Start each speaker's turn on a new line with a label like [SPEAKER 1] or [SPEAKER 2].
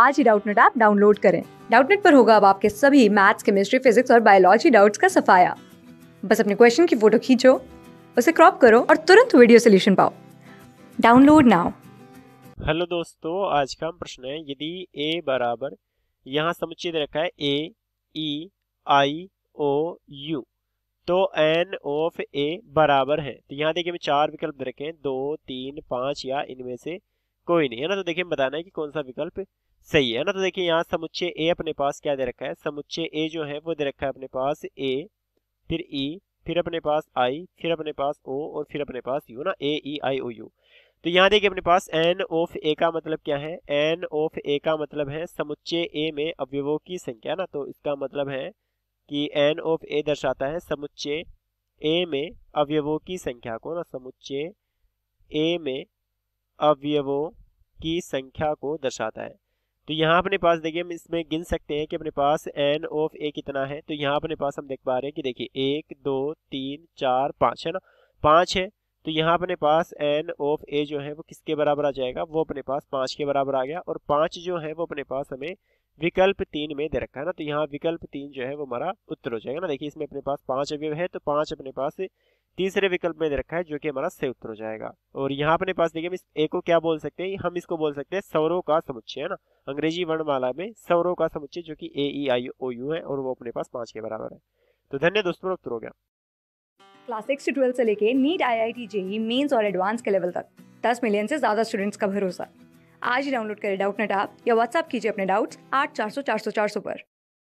[SPEAKER 1] आज ही Doubtnut app download करें डाउटनेट पर होगा अब आपके सभी मैथ्स केमिस्ट्री फिजिक्स और बायोलॉजी डाउट्स का सफाया बस अपने क्वेश्चन की फोटो खींचो उसे क्रॉप करो और तुरंत वीडियो सोल्यूशन पाओ डाउनलोड नाउ
[SPEAKER 2] हेलो दोस्तों आज का प्रश्न है यदि ए बराबर यहाँ समुचित रखा है a e i o u तो एन ऑफ ए बराबर है तो यहाँ देखिए मैं चार विकल्प दे रखे हैं दो तीन पाँच या इनमें से कोई नहीं है ना तो देखिए बताना है कि कौन सा विकल्प सही है ना तो देखिए यहाँ समुच्चय ए अपने पास क्या दे रखा है समुच्चय ए जो है वो दे रखा है अपने पास ए फिर ई e, फिर अपने पास आई फिर अपने पास ओ और फिर अपने पास यू ना ए ई आई ओ यू तो यहाँ देखिए अपने पास एन ऑफ ए का मतलब क्या है एन ऑफ ए का मतलब है समुच्चय ए में अवयवों की संख्या ना तो इसका मतलब है कि एन ऑफ ए दर्शाता है समुच्चय ए में अवयवों की संख्या को ना समुच्चय ए में अवयवों की संख्या को दर्शाता है तो यहाँ अपने पास देखिए हम इसमें गिन सकते हैं कि अपने पास एन ऑफ ए कितना है तो यहाँ अपने पास हम देख पा रहे हैं कि देखिए एक दो तीन चार पाँच है ना पाँच है तो यहाँ अपने पास एन ऑफ ए जो है वो किसके बराबर आ जाएगा वो अपने पास पाँच के बराबर आ गया और पाँच जो है वो अपने पास हमें विकल्प तीन में दे रखा है ना तो यहाँ विकल्प तीन जो है वो हमारा उत्तर हो जाएगा ना देखिए इसमें अपने पास पाँच अवयव है तो पाँच अपने पास तीसरे विकल्प में दे रखा है जो कि हमारा सही उत्तर हो जाएगा और यहाँ अपने पास देखिए हम इस ए को क्या बोल सकते हैं हम इसको बोल सकते हैं सौरों का समुच्चय है ना अंग्रेजी वर्णमाला में सौरों का समुच्चय जो कि ए ई आई ओ यू है और वो अपने पास पांच के बराबर है तो धन्य दोस्तों उत्तर हो गया
[SPEAKER 1] क्लास सिक्स से ट्वेल्थ से लेके NEET IIT JEE mains और एडवांस के लेवल तक दस मिलियन से ज्यादा स्टूडेंट्स का भरोसा आज ही डाउनलोड करें डाउट नेट आप या व्हाट्सअप कीजिए अपने डाउट्स आठ चार सौ चार सौ चार सौ पर